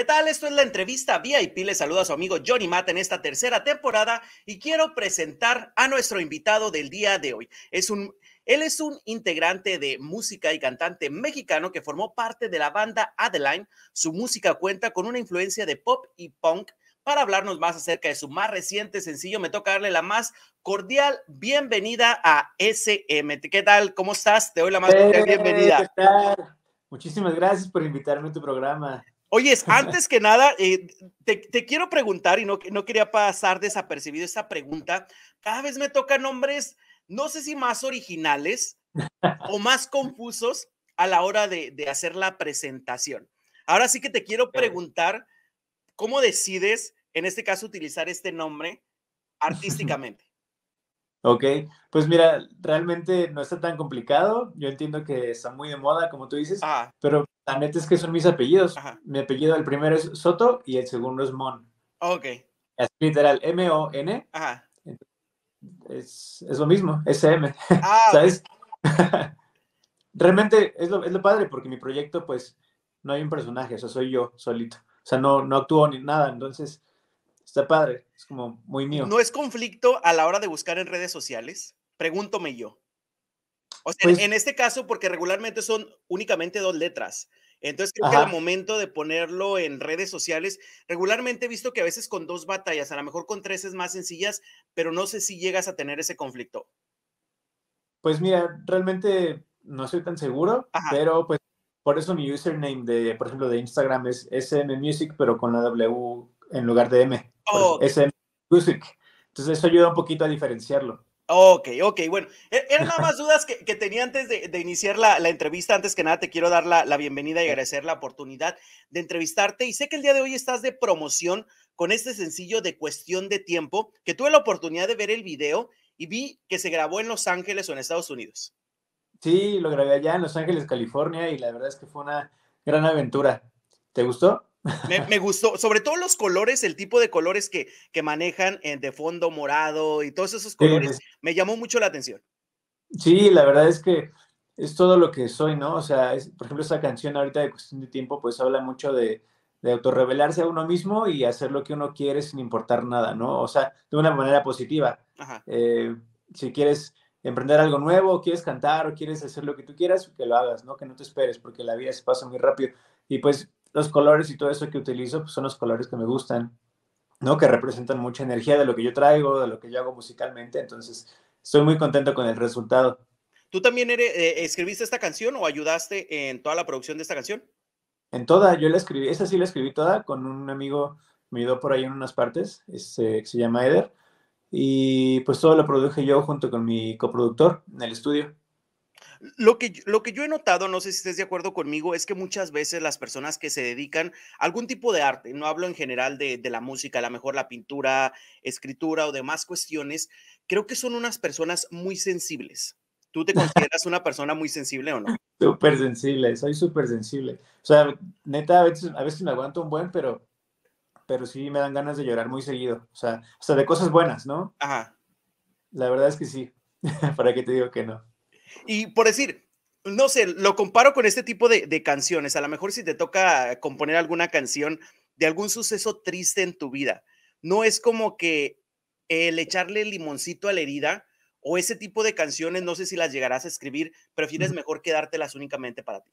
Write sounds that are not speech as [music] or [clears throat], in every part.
¿Qué tal? Esto es la entrevista VIP. les saluda a su amigo Johnny matt en esta tercera temporada y quiero presentar a nuestro invitado del día de hoy. Es un él es un integrante de música y cantante mexicano que formó parte de la banda Adeline. Su música cuenta con una influencia de pop y punk. Para hablarnos más acerca de su más reciente sencillo, me toca darle la más cordial bienvenida a SM. ¿Qué tal? ¿Cómo estás? Te doy la más cordial eh, bienvenida. Muchísimas gracias por invitarme a tu programa. Oyes, [laughs] antes que nada, eh, te, quiero preguntar, y no, no quería pasar desapercibido esta pregunta, cada vez me tocan nombres, no sé si más originales o más confusos a la hora de, de hacer la presentación. Ahora sí que te quiero preguntar, ¿cómo decides, en este caso, utilizar este nombre [laughs] artísticamente? Ok, pues mira, realmente no está tan complicado. Yo entiendo que está muy de moda, como tú dices, ah. pero la neta es que son mis apellidos. Mi apellido, el primero es Soto y el segundo es Mon. Ok. Así literal, M-O-N. Es, lo mismo, SM. Ah, [laughs] [laughs] Realmente es lo, padre porque mi proyecto, pues, no hay un personaje, o sea, soy yo solito. O sea, no, no actúo ni nada, entonces está padre, es como muy mío. ¿No es conflicto a la hora de buscar en redes sociales? Pregúntome yo. O sea, pues en este caso, porque regularmente son únicamente dos letras. Entonces creo que al momento de ponerlo en redes sociales, regularmente he visto que a veces con dos batallas, a lo mejor con tres es más sencillas, pero no sé si llegas a tener ese conflicto. Pues mira, realmente no soy tan seguro, pero pues por eso mi username de, por ejemplo, de Instagram es SM Music, pero con la W en lugar de M. Sm Music. Entonces eso ayuda un poquito a diferenciarlo. Ok, ok, bueno, e, eran nada más [laughs] dudas que, tenía antes de, iniciar la, entrevista. Antes que nada, te quiero dar la, la, bienvenida y agradecer la oportunidad de entrevistarte. Y sé que el día de hoy estás de promoción con este sencillo de Cuestión de Tiempo, que tuve la oportunidad de ver el video y vi que se grabó en Los Ángeles o en Estados Unidos. Sí, lo grabé allá en Los Ángeles, California, y la verdad es que fue una gran aventura. ¿Te gustó? Me, gustó, sobre todo los colores, el tipo de colores que, que manejan en, eh, de fondo morado y todos esos colores, me llamó mucho la atención. Sí, la verdad es que es todo lo que soy, ¿no? O sea, es, por ejemplo, esa canción ahorita de Cuestión de Tiempo, pues habla mucho de, de autorrevelarse a uno mismo y hacer lo que uno quiere sin importar nada, ¿no? O sea, de una manera positiva. Eh, si quieres emprender algo nuevo, quieres cantar o quieres hacer lo que tú quieras, que lo hagas, ¿no? Que no te esperes, porque la vida se pasa muy rápido. Y pues los colores y todo eso que utilizo pues, son los colores que me gustan, ¿no? Que representan mucha energía de lo que yo traigo, de lo que yo hago musicalmente, entonces estoy muy contento con el resultado. ¿Tú también eh, escribiste esta canción o ayudaste en toda la producción de esta canción? En toda, yo la escribí, esa sí la escribí toda con un amigo, me ayudó por ahí en unas partes, este, que se llama Eder, y pues todo lo produje yo junto con mi coproductor en el estudio. Lo que, lo que yo he notado, no sé si estés de acuerdo conmigo, es que muchas veces las personas que se dedican a algún tipo de arte, no hablo en general de, de la música, a lo mejor la pintura, escritura o demás cuestiones, creo que son unas personas muy sensibles. ¿Tú te [laughs] consideras una persona muy sensible o no? Súper sensible, soy súper sensible. O sea, neta, a veces, a veces me aguanto un buen, pero, pero sí me dan ganas de llorar muy seguido. O sea, o sea, de cosas buenas, ¿no? Ajá. La verdad es que sí. [laughs] ¿Para qué te digo que no? Y por decir, no sé, lo comparo con este tipo de, canciones. A lo mejor si te toca componer alguna canción de algún suceso triste en tu vida, no es como que el echarle limoncito a la herida o ese tipo de canciones, no sé si las llegarás a escribir, prefieres mejor quedártelas únicamente para ti.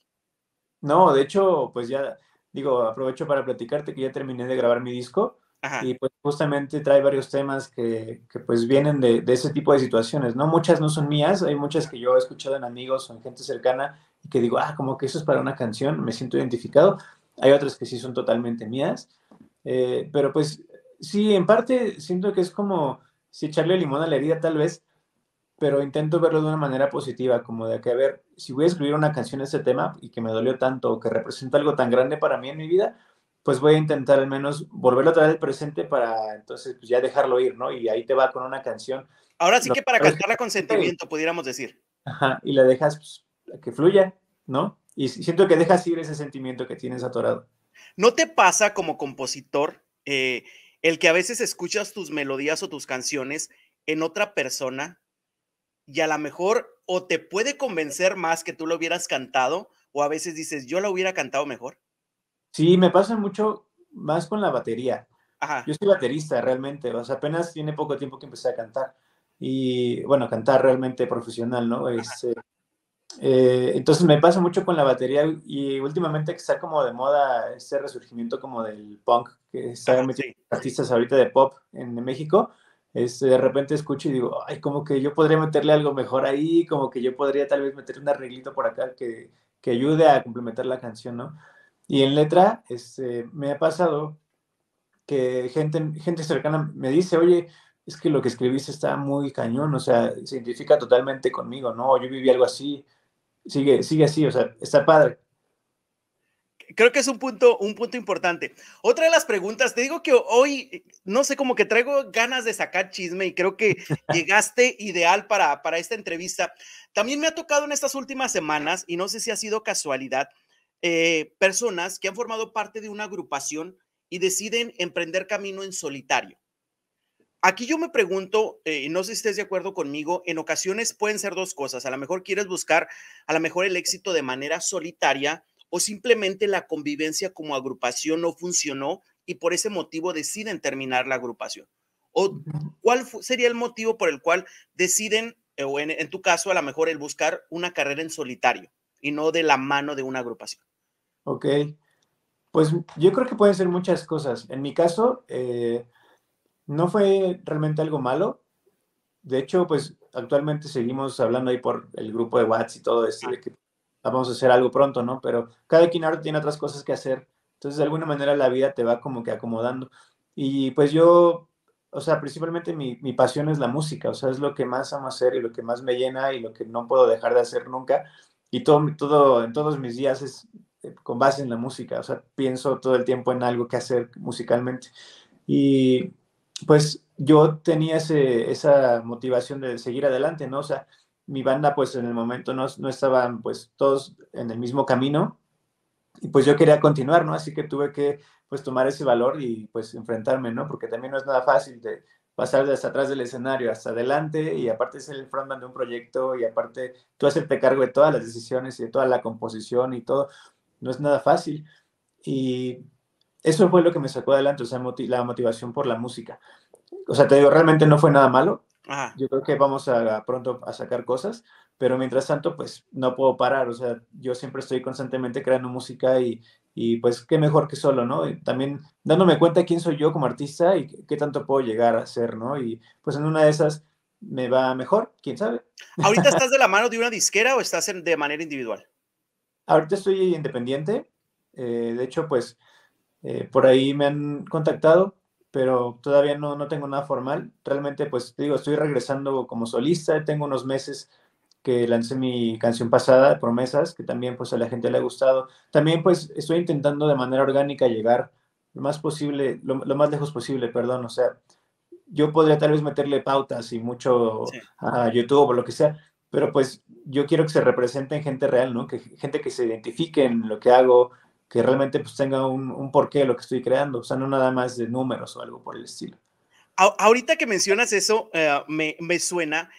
No, de hecho, pues ya digo, aprovecho para platicarte que ya terminé de grabar mi disco y pues justamente trae varios temas que, pues vienen de, de, ese tipo de situaciones, ¿no? Muchas no son mías, hay muchas que yo he escuchado en amigos o en gente cercana y que digo, ah, como que eso es para una canción, me siento identificado. Hay otras que sí son totalmente mías, eh, pero pues sí, en parte siento que es como si echarle limón a la herida tal vez, pero intento verlo de una manera positiva, como de que, a ver, si voy a escribir una canción de ese tema y que me dolió tanto o que representa algo tan grande para mí en mi vida, pues voy a intentar al menos volverlo a traer al presente para entonces pues, ya dejarlo ir, ¿no? Y ahí te va con una canción. Ahora sí que para cantarla con sentimiento, pudiéramos decir. Ajá, y la dejas pues, que fluya, ¿no? Y siento que dejas ir ese sentimiento que tienes atorado. ¿No te pasa como compositor eh, el que a veces escuchas tus melodías o tus canciones en otra persona y a lo mejor o te puede convencer más que tú lo hubieras cantado o a veces dices, yo la hubiera cantado mejor? Sí, me pasa mucho más con la batería. Yo soy baterista realmente, o sea, apenas tiene poco tiempo que empecé a cantar. Y bueno, cantar realmente profesional, ¿no? Es, este, eh, entonces me pasa mucho con la batería y últimamente que está como de moda ese resurgimiento como del punk que están metiendo artistas ahorita de pop en México. es este, de repente escucho y digo, ay, como que yo podría meterle algo mejor ahí, como que yo podría tal vez meter un arreglito por acá que, que ayude a complementar la canción, ¿no? Y en letra, este, me ha pasado que gente, gente cercana me dice, oye, es que lo que escribiste está muy cañón, o sea, se identifica totalmente conmigo, ¿no? Yo viví algo así, sigue, sigue así, o sea, está padre. Creo que es un punto, un punto importante. Otra de las preguntas, te digo que hoy, no sé, como que traigo ganas de sacar chisme y creo que [laughs] llegaste ideal para, para esta entrevista. También me ha tocado en estas últimas semanas, y no sé si ha sido casualidad, eh, personas que han formado parte de una agrupación y deciden emprender camino en solitario. Aquí yo me pregunto, eh, y no sé si estés de acuerdo conmigo, en ocasiones pueden ser dos cosas. A lo mejor quieres buscar a lo mejor el éxito de manera solitaria o simplemente la convivencia como agrupación no funcionó y por ese motivo deciden terminar la agrupación. ¿O cuál sería el motivo por el cual deciden, eh, o en tu caso a lo mejor el buscar una carrera en solitario y no de la mano de una agrupación? Ok. Pues yo creo que pueden ser muchas cosas. En mi caso, eh, no fue realmente algo malo. De hecho, pues actualmente seguimos hablando ahí por el grupo de WhatsApp y todo esto, ah. de que vamos a hacer algo pronto, ¿no? Pero cada quien ahora tiene otras cosas que hacer. Entonces, de alguna manera la vida te va como que acomodando. Y pues yo, o sea, principalmente mi, mi pasión es la música, o sea, es lo que más amo hacer y lo que más me llena y lo que no puedo dejar de hacer nunca. Y todo, todo en todos mis días es este, con base en la música, o sea, pienso todo el tiempo en algo que hacer musicalmente. Y pues yo tenía esa motivación de seguir adelante, ¿no? O sea, mi banda pues en el momento no, no estaban pues todos en el mismo camino y pues yo quería continuar, ¿no? Así que tuve que pues tomar ese valor y pues enfrentarme, ¿no? Porque también no es nada fácil de pasar de hasta atrás del escenario hasta adelante y aparte ser el frontman de un proyecto y aparte tú el cargo de todas las decisiones y de toda la composición y todo no es nada fácil. Y eso fue lo que me sacó adelante, o sea, la motivación por la música. O sea, te digo, realmente no fue nada malo. Yo creo que vamos a, pronto a sacar cosas, pero mientras tanto, pues no puedo parar. O sea, yo siempre estoy constantemente creando música y, pues qué mejor que solo, ¿no? Y también dándome cuenta quién soy yo como artista y qué tanto puedo llegar a ser, ¿no? Y pues en una de esas me va mejor, quién sabe. ¿Ahorita estás de la mano de una disquera o estás de manera individual? Ahorita estoy independiente. Eh, de hecho, pues eh, por ahí me han contactado, pero todavía no, tengo nada formal. Realmente, pues te digo, estoy regresando como solista. Tengo unos meses que lancé mi canción pasada, Promesas, que también pues a la gente le ha gustado. También pues estoy intentando de manera orgánica llegar lo más posible, lo, más lejos posible, perdón. O sea, yo podría tal vez meterle pautas y mucho a YouTube o lo que sea, pero pues yo quiero que se representen gente real, ¿no? Que gente que se identifique en lo que hago, que realmente pues tenga un, un porqué de lo que estoy creando, o sea, no nada más de números o algo por el estilo. A ahorita que mencionas eso, eh, me, suena,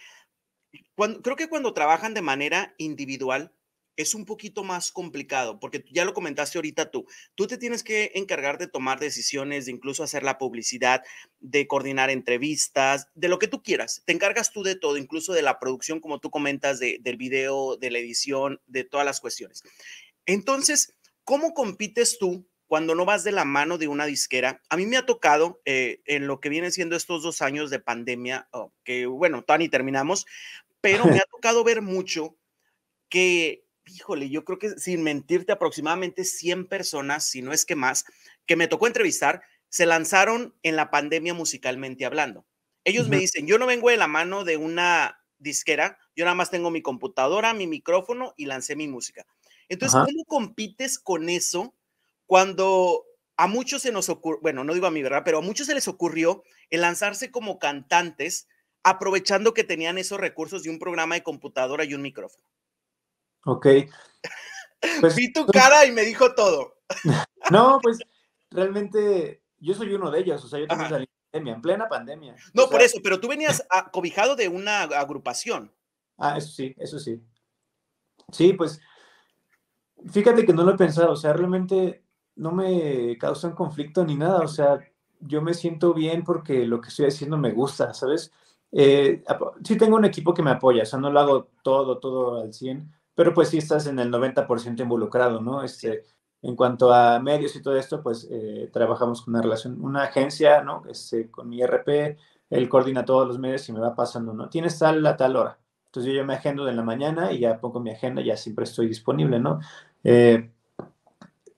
cuando, creo que cuando trabajan de manera individual, es un poquito más complicado, porque ya lo comentaste ahorita tú, tú te tienes que encargar de tomar decisiones, de incluso hacer la publicidad, de coordinar entrevistas, de lo que tú quieras. Te encargas tú de todo, incluso de la producción, como tú comentas, del video, de la edición, de todas las cuestiones. Entonces, ¿cómo compites tú cuando no vas de la mano de una disquera. A mí me ha tocado eh, en lo que vienen siendo estos dos años de pandemia, oh, que bueno, todavía ni terminamos, pero me ha [laughs] tocado ver mucho que híjole, yo creo que sin mentirte, aproximadamente 100 personas, si no es que más, que me tocó entrevistar, se lanzaron en la pandemia musicalmente hablando. Ellos me dicen, yo no vengo de la mano de una disquera, yo nada más tengo mi computadora, mi micrófono y lancé mi música. Entonces, ¿cómo compites con eso cuando a muchos se nos ocurrió, bueno, no digo a mí, ¿verdad? Pero a muchos se les ocurrió el lanzarse como cantantes aprovechando que tenían esos recursos de un programa de computadora y un micrófono. Ok. Pues, Vi tu pues cara y me dijo todo. [laughs] no, pues realmente yo soy uno de ellos, o sea, yo también salí pandemia, en plena pandemia. No, por eso, pero tú venías cobijado de una agrupación. Ah, eso sí, eso sí. Sí, pues fíjate que no lo he pensado, o sea, realmente no me causan conflicto ni nada, o sea, yo me siento bien porque lo que estoy haciendo me gusta, ¿sabes? Eh, sí tengo un equipo que me apoya, o sea, no lo hago todo, todo al 100, pero pues sí estás en el 90% involucrado, ¿no? Este, en cuanto a medios y todo esto, pues eh, trabajamos con una relación, una agencia, ¿no? Este, con mi e RP, él coordina todos los medios y me va pasando, ¿no? Tienes tal a tal hora. Entonces yo ya me agendo de la mañana y ya pongo mi agenda, ya siempre estoy disponible, ¿no? Eh,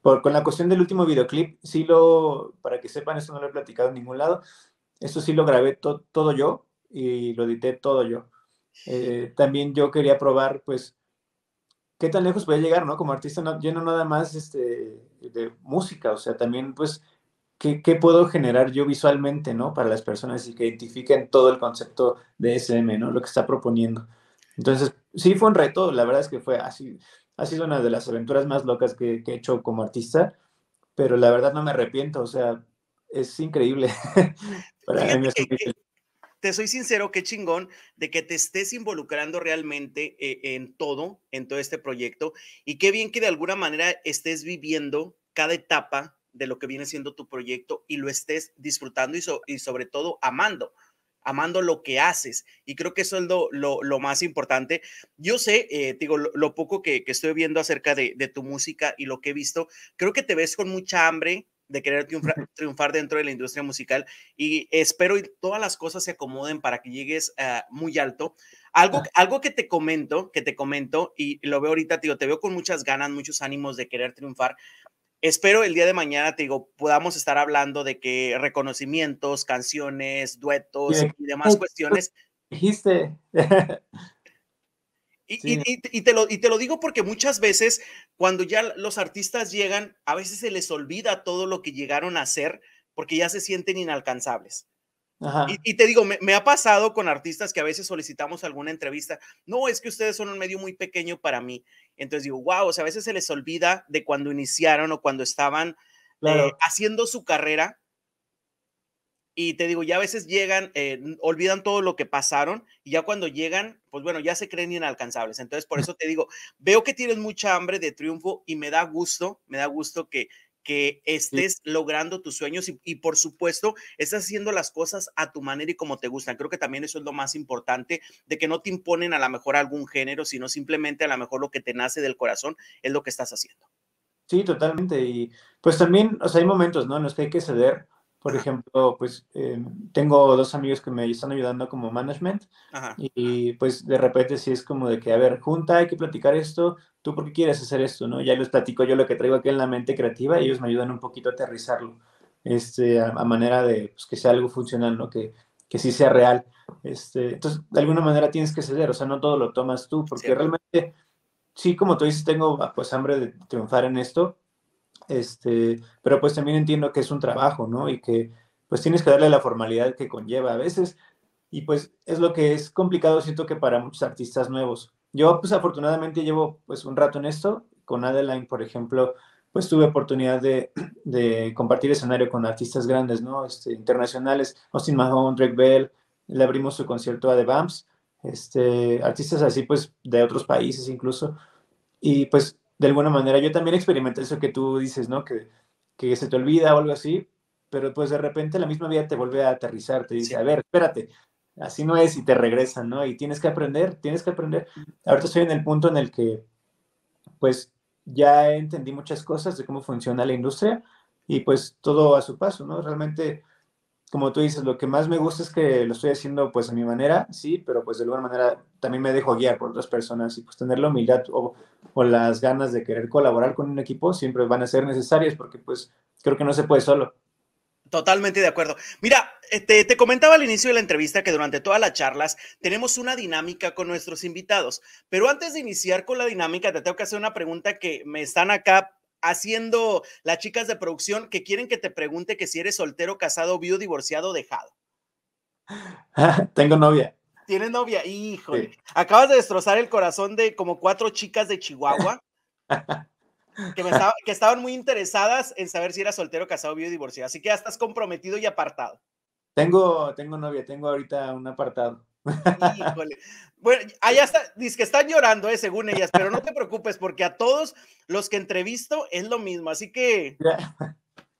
por, con la cuestión del último videoclip, sí lo, para que sepan, esto no lo he platicado en ningún lado, esto sí lo grabé todo yo y lo edité todo yo. Eh, también yo quería probar, pues, qué tan lejos puede llegar, ¿no? Como artista, lleno nada más este, de música, o sea, también pues, ¿qué, puedo generar yo visualmente, ¿no? Para las personas y que identifiquen todo el concepto de SM, ¿no? Lo que está proponiendo. Entonces, sí fue un reto, la verdad es que fue así, ha sido una de las aventuras más locas que, he hecho como artista, pero la verdad no me arrepiento, o sea, es increíble. [laughs] Para mí te soy sincero, qué chingón de que te estés involucrando realmente eh, en todo, en todo este proyecto y qué bien que de alguna manera estés viviendo cada etapa de lo que viene siendo tu proyecto y lo estés disfrutando y, sobre todo amando, amando lo que haces. Y creo que eso es lo, más importante. Yo sé, eh, digo, lo, poco que, estoy viendo acerca de, de, tu música y lo que he visto, creo que te ves con mucha hambre, de querer [laughs] triunfar, dentro de la industria musical y espero y todas las cosas se acomoden para que llegues ah, muy alto. Algo, ah. algo que te comento, que te comento y lo veo ahorita, tío, te veo con muchas ganas, muchos ánimos de querer triunfar. Espero el día de mañana, te digo, podamos estar hablando de que reconocimientos, canciones, duetos y demás cuestiones. [laughs] Dijiste. [laughs] Y, te lo, te lo digo porque muchas veces cuando ya los artistas llegan, a veces se les olvida todo lo que llegaron a hacer porque ya se sienten inalcanzables. Y, te digo, me, ha pasado con artistas que a veces solicitamos alguna entrevista. No, es que ustedes son un medio muy pequeño para mí. Entonces digo, wow, o sea, a veces se les olvida de cuando iniciaron o cuando estaban eh, haciendo su carrera y te digo, ya a veces llegan, eh, olvidan todo lo que pasaron y ya cuando llegan, pues bueno, ya se creen inalcanzables. Entonces, por mm. eso te digo, veo que tienes mucha hambre de triunfo y me da gusto, me da gusto que, que estés logrando tus sueños y, por supuesto estás haciendo las cosas a tu manera y como te gustan. Creo que también eso es lo más importante, de que no te imponen a lo mejor algún género, sino simplemente a lo mejor lo que te nace del corazón es lo que estás haciendo. Sí, totalmente. Y pues también, o sea, hay momentos, ¿no? En los que hay que ceder por ejemplo, pues eh, tengo dos amigos que me están ayudando como management y pues de repente sí es como de que, a ver, junta, hay que platicar esto, tú por qué quieres hacer esto, ¿no? Ya les platico yo lo que traigo aquí en la mente creativa y ellos me ayudan un poquito a aterrizarlo, este, a, manera de pues, que sea algo funcional, ¿no? Que, que sí sea real. Este, entonces, de alguna manera tienes que ceder, o sea, no todo lo tomas tú, porque realmente, sí, como tú dices, tengo ah, pues hambre de triunfar en esto, este, pero pues también entiendo que es un trabajo, ¿no? Y que pues tienes que darle la formalidad que conlleva a veces, y pues es lo que es complicado, siento que para muchos artistas nuevos. Yo pues afortunadamente llevo pues un rato en esto, con Adeline, por ejemplo, pues tuve oportunidad de, compartir escenario con artistas grandes, ¿no? Este, internacionales, Austin Mahone, Drake Bell, le abrimos su concierto a The Bumps, este, artistas así pues de otros países incluso, y pues de alguna manera yo también experimenté eso que tú dices, ¿no? Que, se te olvida o algo así, pero pues de repente la misma vida te vuelve a aterrizar, te dice, a ver, espérate, así no es y te regresan, ¿no? Y tienes que aprender, tienes que aprender. Ahorita estoy en el punto en el que, pues, ya entendí muchas cosas de cómo funciona la industria y pues todo a su paso, ¿no? Realmente como tú dices, lo que más me gusta es que lo estoy haciendo pues a mi manera, sí, pero pues de alguna manera también me dejo guiar por otras personas y pues tener la humildad o, las ganas de querer colaborar con un equipo siempre van a ser necesarias porque pues creo que no se puede solo. Totalmente de acuerdo. Mira, eh, te, te, comentaba al inicio de la entrevista que durante todas las charlas tenemos una dinámica con nuestros invitados, pero antes de iniciar con la dinámica te tengo que hacer una pregunta que me están acá haciendo las chicas de producción que quieren que te pregunte que si eres soltero, casado, viudo, divorciado, dejado. [laughs] Tengo novia. Tienes novia, hijo. Acabas de destrozar el corazón de como cuatro chicas de Chihuahua [laughs] que, estaban muy interesadas en saber si era soltero, casado, viudo, divorciado. Así que ya estás comprometido y apartado. Tengo, tengo novia, tengo ahorita un apartado. Híjole. Bueno, allá está, dice que están llorando, eh, según ellas, pero no te preocupes porque a todos los que entrevisto es lo mismo, así que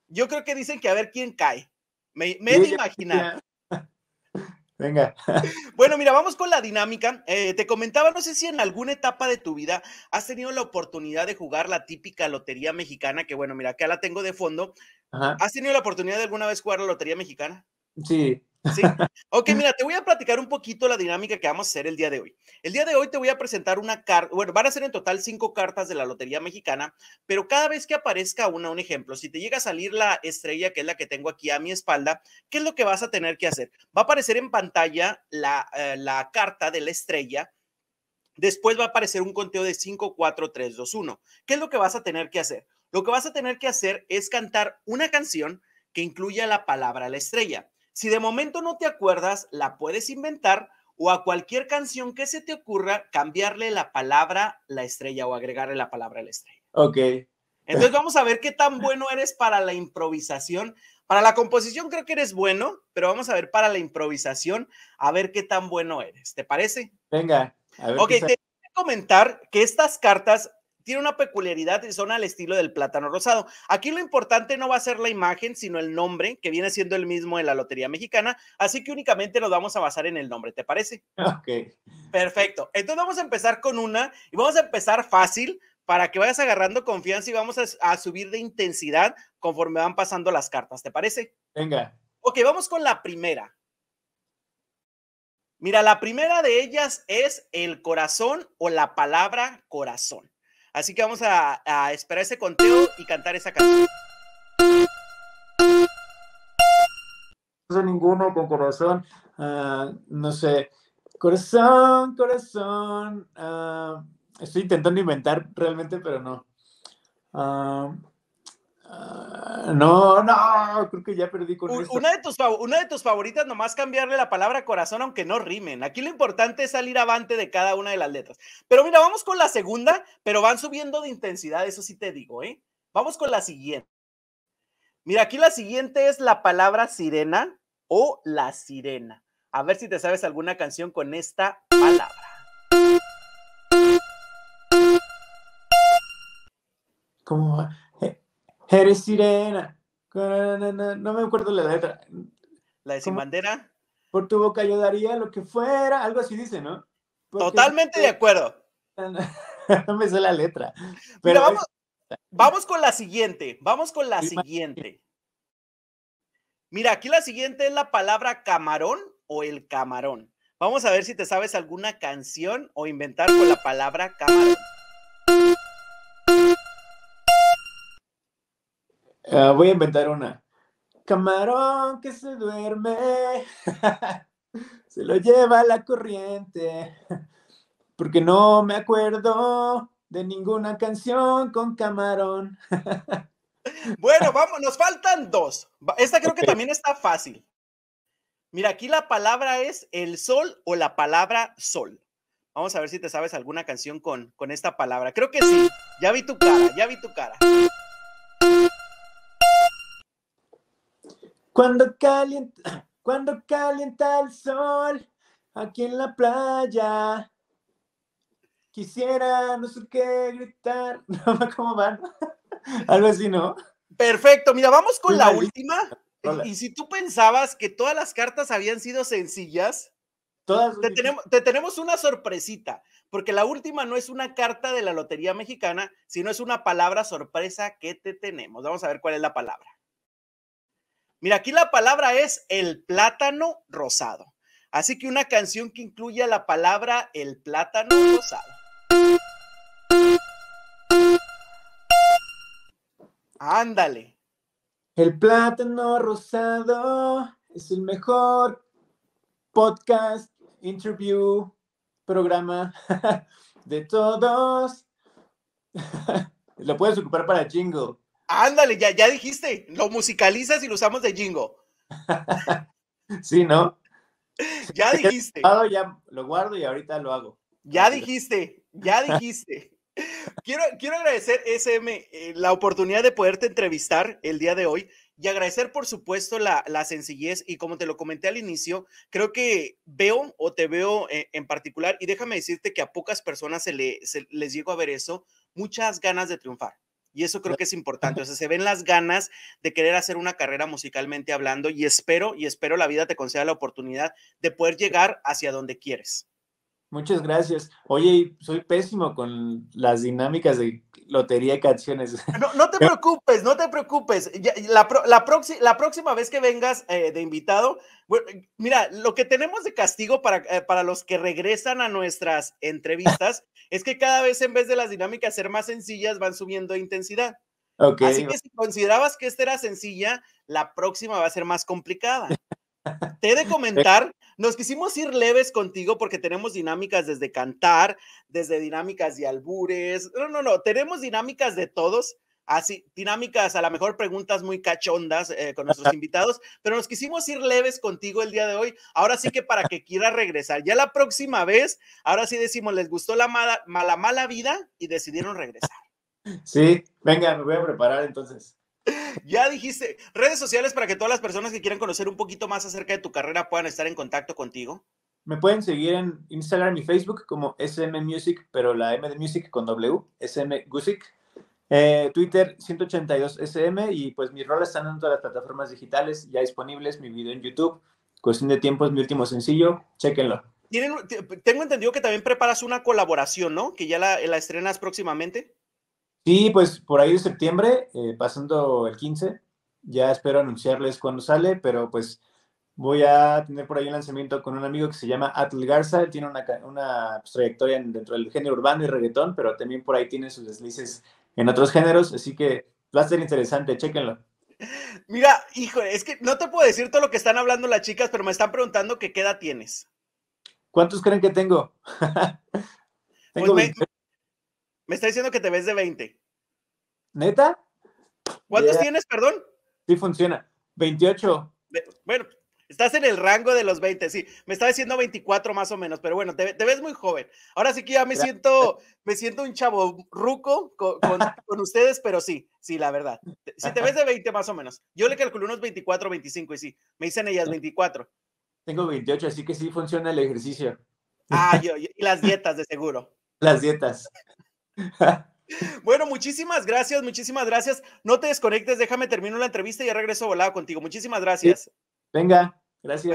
yo creo que dicen que a ver quién cae. Me, me he de imaginar. [laughs] Venga. [laughs] Bueno, mira, vamos con la dinámica. Eh, te comentaba, no sé si en alguna etapa de tu vida has tenido la oportunidad de jugar la típica lotería mexicana, que bueno, mira, acá la tengo de fondo. ¿Has tenido la oportunidad de alguna vez jugar la lotería mexicana? Sí, Sí. Ok, mira, te voy a platicar un poquito la dinámica que vamos a hacer el día de hoy. El día de hoy te voy a presentar una carta, bueno, van a ser en total cinco cartas de la Lotería Mexicana, pero cada vez que aparezca una, un ejemplo, si te llega a salir la estrella, que es la que tengo aquí a mi espalda, ¿qué es lo que vas a tener que hacer? Va a aparecer en pantalla la, eh, la carta de la estrella. Después va a aparecer un conteo de 5, 4, 3, 2, 1. ¿Qué es lo que vas a tener que hacer? Lo que vas a tener que hacer es cantar una canción que incluya la palabra la estrella. Si de momento no te acuerdas, la puedes inventar o a cualquier canción que se te ocurra cambiarle la palabra la estrella o agregarle la palabra la estrella. Ok. Entonces vamos a ver qué tan bueno eres para la improvisación. Para la composición creo que eres bueno, pero vamos a ver para la improvisación a ver qué tan bueno eres. ¿Te parece? Venga. A ver ok, te voy a comentar que estas cartas tiene una peculiaridad y son al estilo del plátano rosado. Aquí lo importante no va a ser la imagen, sino el nombre, que viene siendo el mismo de la Lotería Mexicana, así que únicamente nos vamos a basar en el nombre, ¿te parece? Ah, ok. Perfecto. Entonces vamos a empezar con una y vamos a empezar fácil para que vayas agarrando confianza y vamos a, a subir de intensidad conforme van pasando las cartas, ¿te parece? Venga. Ok, vamos con la primera. Mira, la primera de ellas es el corazón o la palabra corazón. Así que vamos a, esperar ese conteo y cantar esa canción. ninguno con corazón, ah, no sé, corazón, corazón, ah, estoy intentando inventar realmente, pero no. Ah, no, no, creo que ya perdí con una, de tus, una de tus favoritas, nomás cambiarle la palabra corazón, aunque no rimen. Aquí lo importante es salir avante de cada una de las letras. Pero mira, vamos con la segunda, pero van subiendo de intensidad, eso sí te digo, ¿eh? Vamos con la siguiente. Mira, aquí la siguiente es la palabra sirena o la sirena. A ver si te sabes alguna canción con esta palabra. ¿Cómo va? Eres sirena. No me acuerdo la letra. ¿La de sin bandera? Por tu boca yo daría lo que fuera. Algo así dice, ¿no? Totalmente de acuerdo. [laughs] no me sé la letra. Pero vamos, vamos, con la siguiente. Vamos con la siguiente. Mira, aquí la siguiente es la palabra camarón o el camarón. Vamos a ver si te sabes alguna canción o inventar con la palabra camarón. Ah, voy a inventar una. Camarón que se duerme, [laughs] se lo lleva la corriente, porque no me acuerdo de ninguna canción con camarón. [laughs] bueno, vamos, nos faltan dos. Esta creo que también está fácil. Mira, aquí la palabra es el sol o la palabra sol. Vamos a ver si te sabes alguna canción con, con esta palabra. Creo que sí. Ya vi tu cara, ya vi tu cara. Cuando calienta, [clears throat] cuando calienta el sol aquí en la playa, quisiera no sé qué gritar. [laughs] ¿Cómo van? [laughs] Algo así, ¿no? Perfecto, mira, vamos con la última. Y si tú pensabas que todas las cartas habían sido sencillas, tenemos, te tenemos una sorpresita, porque la última no es una carta de la Lotería Mexicana, sino es una palabra sorpresa que te tenemos. Vamos a ver cuál es la palabra. Mira, aquí la palabra es el plátano rosado. Así que una canción que incluya la palabra el plátano rosado. Ándale. El plátano rosado es el mejor podcast, interview, programa [laughs] de todos. [laughs] Lo puedes ocupar para jingle. Ándale, ya, ya dijiste, lo musicalizas y lo usamos de jingo. [laughs] sí, ¿no? Ya [laughs] dijiste. Ya lo guardo y ahorita lo hago. Ya dijiste, ya [laughs] dijiste. Quiero, agradecer, SM, eh, la oportunidad de poderte entrevistar el día de hoy y agradecer, por supuesto, la, sencillez. Y como te lo comenté al inicio, creo que veo o te veo eh, en particular, y déjame decirte que a pocas personas se, se les llegó a ver eso, muchas ganas de triunfar y eso creo que es importante. O sea, se ven las ganas de querer hacer una carrera musicalmente hablando y espero, y espero la vida te conceda la oportunidad de poder llegar hacia donde quieres. Muchas gracias. Oye, soy pésimo con las dinámicas de lotería y canciones. [laughs] No, te preocupes, no te preocupes. La, la próxima vez que vengas eh, de invitado, mira, lo que tenemos de castigo para, eh, los que regresan a nuestras entrevistas [laughs] es que cada vez en vez de las dinámicas ser más sencillas, van subiendo intensidad. Así que si considerabas que esta era sencilla, la próxima va a ser más complicada. [laughs] Te he de comentar, nos quisimos ir leves contigo porque tenemos dinámicas desde cantar, desde dinámicas de albures. No, no, no, tenemos dinámicas de todos. Así, dinámicas, a lo mejor preguntas muy cachondas eh, con nuestros invitados, pero nos quisimos ir leves contigo el día de hoy. Ahora sí que para que quiera regresar, ya la próxima vez, ahora sí decimos, les gustó la mala, mala, mala vida y decidieron regresar. Sí, venga, me voy a preparar entonces. Ya dijiste, redes sociales para que todas las personas que quieran conocer un poquito más acerca de tu carrera puedan estar en contacto contigo. Me pueden seguir en Instagram y Facebook como SM Music, pero la M de Music con W, SM music eh, Twitter 182SM y pues mis roles están en todas las plataformas digitales ya disponibles, mi video en YouTube. Cuestión de tiempo es mi último sencillo, chéquenlo. tengo entendido que también preparas una colaboración, ¿no? Que ya la estrenas próximamente. Sí, pues por ahí de septiembre, eh, pasando el 15, ya espero anunciarles cuándo sale, pero pues voy a tener por ahí un lanzamiento con un amigo que se llama Atl Garza, tiene una, una pues, trayectoria dentro del género urbano y reggaetón, pero también por ahí tiene sus deslices en otros géneros, así que va a ser interesante, chéquenlo. Mira, hijo, es que no te puedo decir todo lo que están hablando las chicas, pero me están preguntando qué edad tienes. ¿Cuántos creen que tengo? [laughs] tengo 20 pues me está diciendo que te ves de 20. ¿Neta? ¿Cuántos tienes, perdón? Sí, funciona. 28. bueno, estás en el rango de los 20, sí. Me está diciendo 24 más o menos, pero bueno, te, ves muy joven. Ahora sí que ya me siento, me siento un chavo ruco [laughs] con, ustedes, pero sí, sí, la verdad. Si te ves de 20 más o menos. Yo le calculo unos 24, 25 y sí, me dicen ellas 24. Tengo 28, así que sí funciona el ejercicio. Ah, [laughs] yo y las dietas de seguro. Las dietas. [laughs] Bueno, muchísimas gracias, muchísimas gracias. No te desconectes, déjame terminar la entrevista y ya regreso volado contigo. Muchísimas gracias. Venga, gracias.